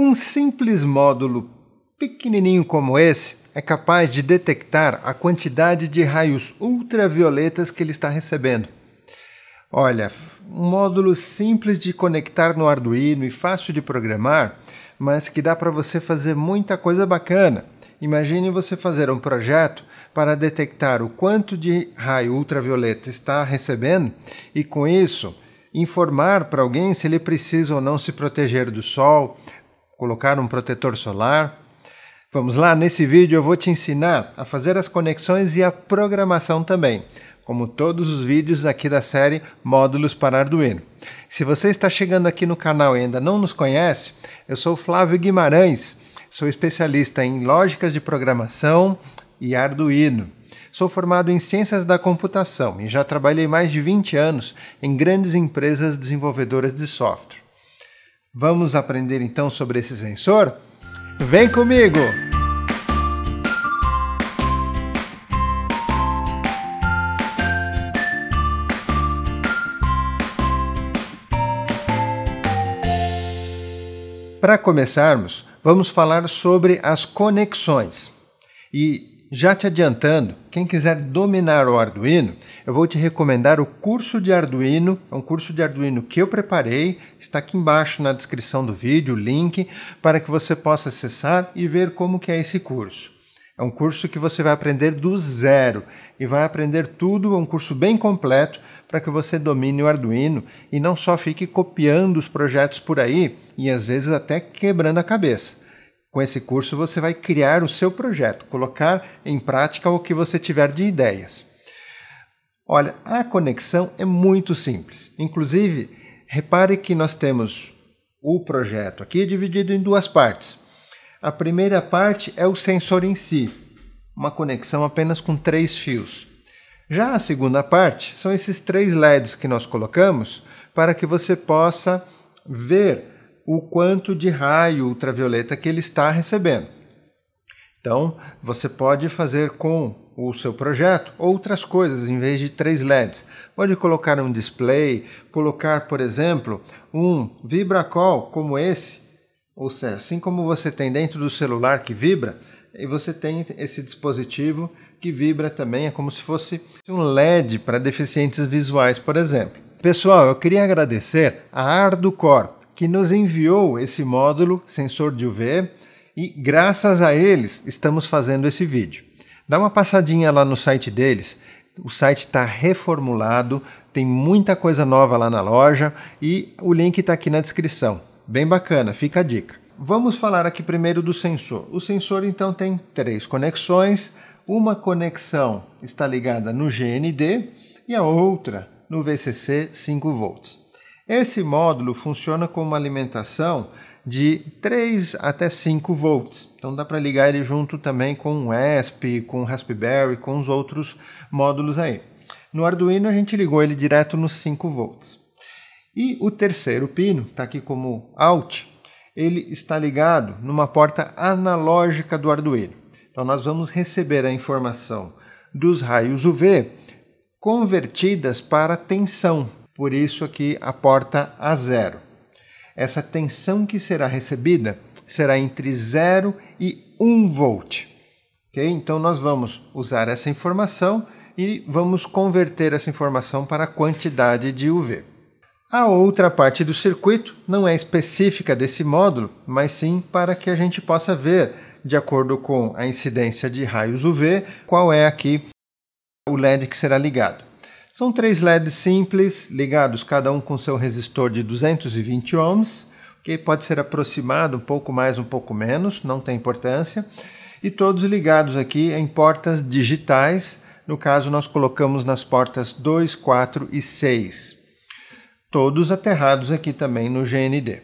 Um simples módulo pequenininho como esse é capaz de detectar a quantidade de raios ultravioletas que ele está recebendo. Olha, um módulo simples de conectar no Arduino e fácil de programar, mas que dá para você fazer muita coisa bacana. Imagine você fazer um projeto para detectar o quanto de raio ultravioleta está recebendo e, com isso, informar para alguém se ele precisa ou não se proteger do sol, colocar um protetor solar. Vamos lá, nesse vídeo eu vou te ensinar a fazer as conexões e a programação também, como todos os vídeos aqui da série Módulos para Arduino. Se você está chegando aqui no canal e ainda não nos conhece, eu sou Flávio Guimarães, sou especialista em lógicas de programação e Arduino. Sou formado em Ciências da Computação e já trabalhei mais de 20 anos em grandes empresas desenvolvedoras de software. Vamos aprender então sobre esse sensor? Vem comigo! Para começarmos, vamos falar sobre as conexões. E já te adiantando, quem quiser dominar o Arduino, eu vou te recomendar o curso de Arduino. É um curso de Arduino que eu preparei, está aqui embaixo na descrição do vídeo o link para que você possa acessar e ver como que é esse curso. É um curso que você vai aprender do zero e vai aprender tudo, é um curso bem completo para que você domine o Arduino e não só fique copiando os projetos por aí e às vezes até quebrando a cabeça com esse curso, você vai criar o seu projeto, colocar em prática o que você tiver de ideias. Olha, a conexão é muito simples. Inclusive, repare que nós temos o projeto aqui dividido em duas partes. A primeira parte é o sensor em si, uma conexão apenas com três fios. Já a segunda parte são esses três LEDs que nós colocamos para que você possa ver o quanto de raio ultravioleta que ele está recebendo. Então, você pode fazer com o seu projeto outras coisas em vez de três LEDs. Pode colocar um display, colocar, por exemplo, um vibracol como esse, ou seja, assim como você tem dentro do celular que vibra, e você tem esse dispositivo que vibra também, é como se fosse um LED para deficientes visuais, por exemplo. Pessoal, eu queria agradecer a Arducor, que nos enviou esse módulo sensor de UV e graças a eles estamos fazendo esse vídeo. Dá uma passadinha lá no site deles, o site está reformulado, tem muita coisa nova lá na loja e o link está aqui na descrição. Bem bacana, fica a dica. Vamos falar aqui primeiro do sensor. O sensor então tem três conexões, uma conexão está ligada no GND e a outra no VCC 5 volts. Esse módulo funciona com uma alimentação de 3 até 5 volts. Então dá para ligar ele junto também com o ESP, com o Raspberry, com os outros módulos aí. No Arduino a gente ligou ele direto nos 5 volts. E o terceiro pino, está aqui como out, ele está ligado numa porta analógica do Arduino. Então nós vamos receber a informação dos raios UV convertidas para tensão, por isso aqui a porta a zero. Essa tensão que será recebida será entre 0 e 1 um volt. Okay? Então nós vamos usar essa informação e vamos converter essa informação para a quantidade de UV. A outra parte do circuito não é específica desse módulo, mas sim para que a gente possa ver, de acordo com a incidência de raios UV, qual é aqui o LED que será ligado. São três LEDs simples, ligados cada um com seu resistor de 220 ohms, que pode ser aproximado um pouco mais, um pouco menos, não tem importância. E todos ligados aqui em portas digitais, no caso nós colocamos nas portas 2, 4 e 6. Todos aterrados aqui também no GND.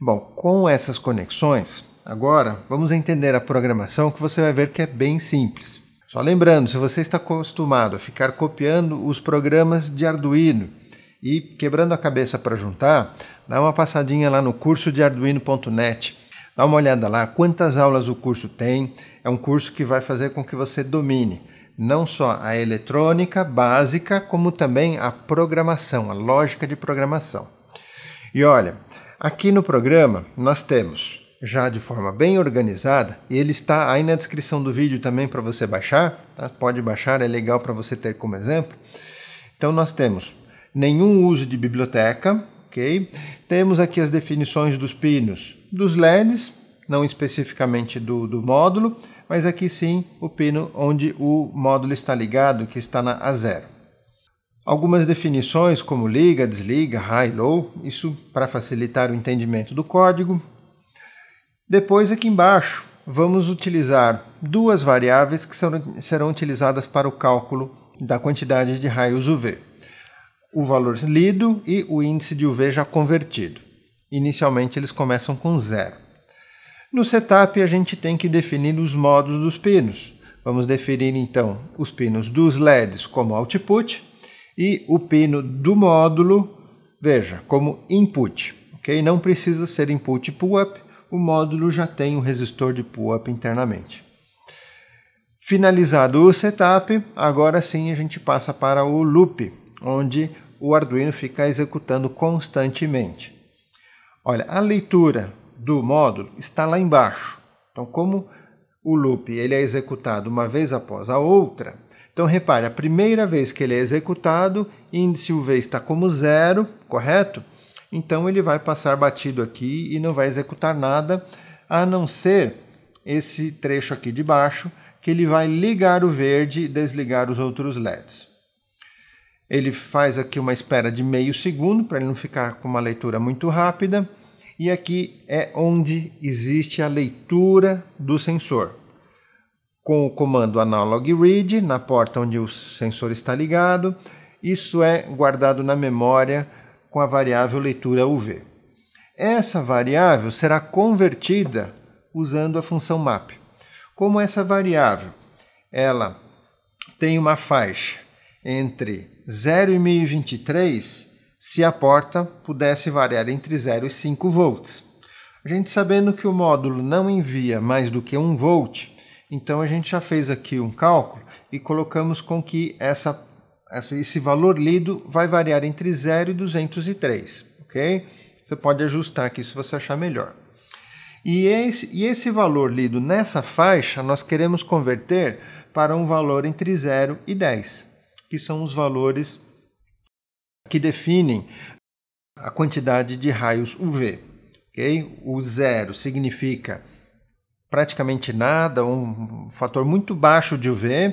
Bom, com essas conexões, agora vamos entender a programação que você vai ver que é bem simples. Só lembrando, se você está acostumado a ficar copiando os programas de Arduino e quebrando a cabeça para juntar, dá uma passadinha lá no curso de arduino.net. Dá uma olhada lá quantas aulas o curso tem. É um curso que vai fazer com que você domine não só a eletrônica básica, como também a programação, a lógica de programação. E olha, aqui no programa nós temos já de forma bem organizada, e ele está aí na descrição do vídeo também para você baixar, tá? pode baixar, é legal para você ter como exemplo. Então nós temos nenhum uso de biblioteca, ok? Temos aqui as definições dos pinos dos LEDs, não especificamente do, do módulo, mas aqui sim o pino onde o módulo está ligado, que está na A0. Algumas definições como liga, desliga, high, low, isso para facilitar o entendimento do código. Depois, aqui embaixo, vamos utilizar duas variáveis que serão, serão utilizadas para o cálculo da quantidade de raios UV. O valor lido e o índice de UV já convertido. Inicialmente, eles começam com zero. No setup, a gente tem que definir os modos dos pinos. Vamos definir, então, os pinos dos LEDs como output e o pino do módulo, veja, como input. Okay? Não precisa ser input pull-up, o módulo já tem um resistor de pull-up internamente. Finalizado o setup, agora sim a gente passa para o loop, onde o Arduino fica executando constantemente. Olha, a leitura do módulo está lá embaixo. Então, como o loop ele é executado uma vez após a outra, então repare, a primeira vez que ele é executado, índice UV está como zero, correto? Então ele vai passar batido aqui e não vai executar nada, a não ser esse trecho aqui de baixo, que ele vai ligar o verde e desligar os outros LEDs. Ele faz aqui uma espera de meio segundo, para ele não ficar com uma leitura muito rápida. E aqui é onde existe a leitura do sensor. Com o comando analog read, na porta onde o sensor está ligado, isso é guardado na memória com a variável leitura UV. Essa variável será convertida usando a função map. Como essa variável ela tem uma faixa entre 0 e 1023, se a porta pudesse variar entre 0 e 5 volts. A gente sabendo que o módulo não envia mais do que 1 volt, então a gente já fez aqui um cálculo e colocamos com que essa esse valor lido vai variar entre 0 e 203, ok? Você pode ajustar aqui se você achar melhor. E esse, e esse valor lido nessa faixa nós queremos converter para um valor entre 0 e 10, que são os valores que definem a quantidade de raios UV. Okay? O zero significa praticamente nada, um fator muito baixo de UV.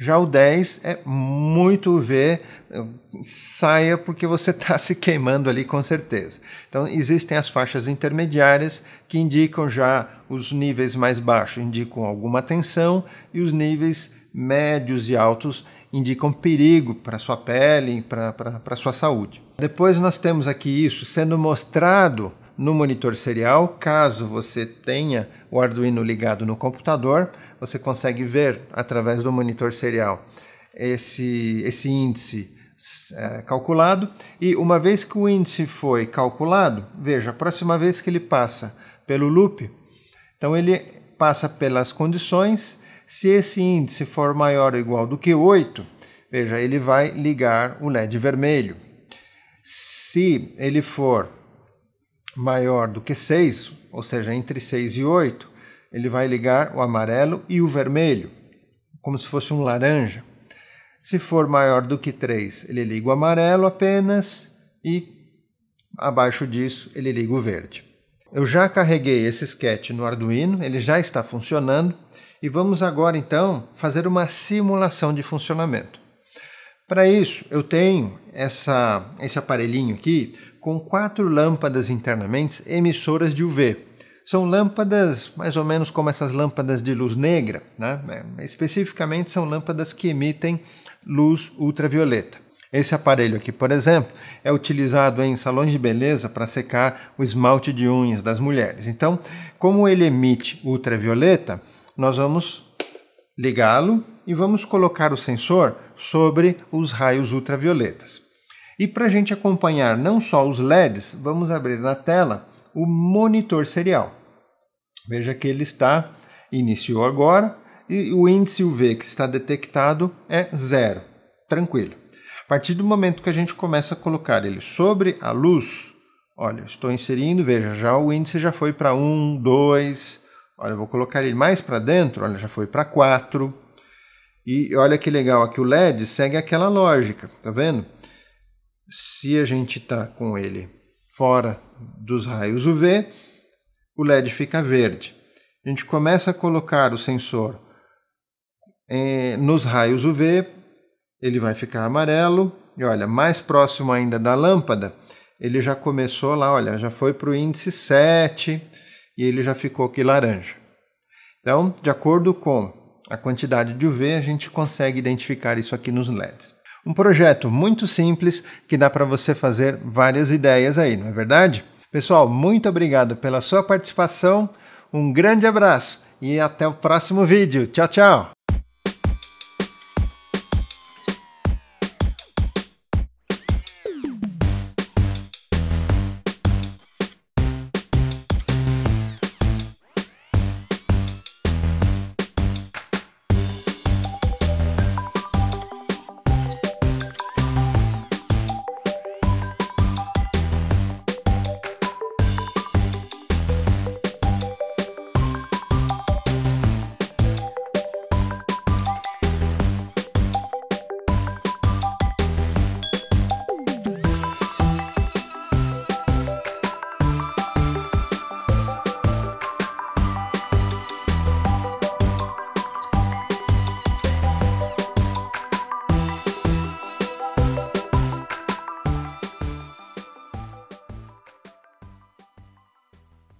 Já o 10 é muito ver eh, saia porque você está se queimando ali com certeza. Então existem as faixas intermediárias que indicam já os níveis mais baixos, indicam alguma tensão, e os níveis médios e altos indicam perigo para sua pele, para a sua saúde. Depois nós temos aqui isso sendo mostrado no monitor serial. Caso você tenha o Arduino ligado no computador, você consegue ver através do monitor serial esse, esse índice é, calculado. E uma vez que o índice foi calculado, veja, a próxima vez que ele passa pelo loop, então ele passa pelas condições. Se esse índice for maior ou igual do que 8, veja, ele vai ligar o LED vermelho. Se ele for maior do que 6, ou seja, entre 6 e 8, ele vai ligar o amarelo e o vermelho, como se fosse um laranja. Se for maior do que 3, ele liga o amarelo apenas e abaixo disso ele liga o verde. Eu já carreguei esse sketch no Arduino, ele já está funcionando e vamos agora então fazer uma simulação de funcionamento. Para isso, eu tenho essa, esse aparelhinho aqui com quatro lâmpadas internamente emissoras de UV. São lâmpadas mais ou menos como essas lâmpadas de luz negra, né? É, especificamente são lâmpadas que emitem luz ultravioleta. Esse aparelho aqui, por exemplo, é utilizado em salões de beleza para secar o esmalte de unhas das mulheres. Então, como ele emite ultravioleta, nós vamos ligá-lo e vamos colocar o sensor sobre os raios ultravioletas. E para a gente acompanhar não só os LEDs, vamos abrir na tela o monitor serial. Veja que ele está, iniciou agora, e o índice UV que está detectado é zero. Tranquilo. A partir do momento que a gente começa a colocar ele sobre a luz, olha, estou inserindo, veja, já o índice já foi para 1, 2, olha, vou colocar ele mais para dentro, olha, já foi para 4. E olha que legal, aqui o LED segue aquela lógica, tá vendo? se a gente está com ele fora dos raios UV, o LED fica verde. A gente começa a colocar o sensor eh, nos raios UV, ele vai ficar amarelo. E olha, mais próximo ainda da lâmpada, ele já começou lá, olha, já foi para o índice 7 e ele já ficou aqui laranja. Então, de acordo com a quantidade de UV, a gente consegue identificar isso aqui nos LEDs. Um projeto muito simples que dá para você fazer várias ideias aí, não é verdade? Pessoal, muito obrigado pela sua participação, um grande abraço e até o próximo vídeo. Tchau, tchau!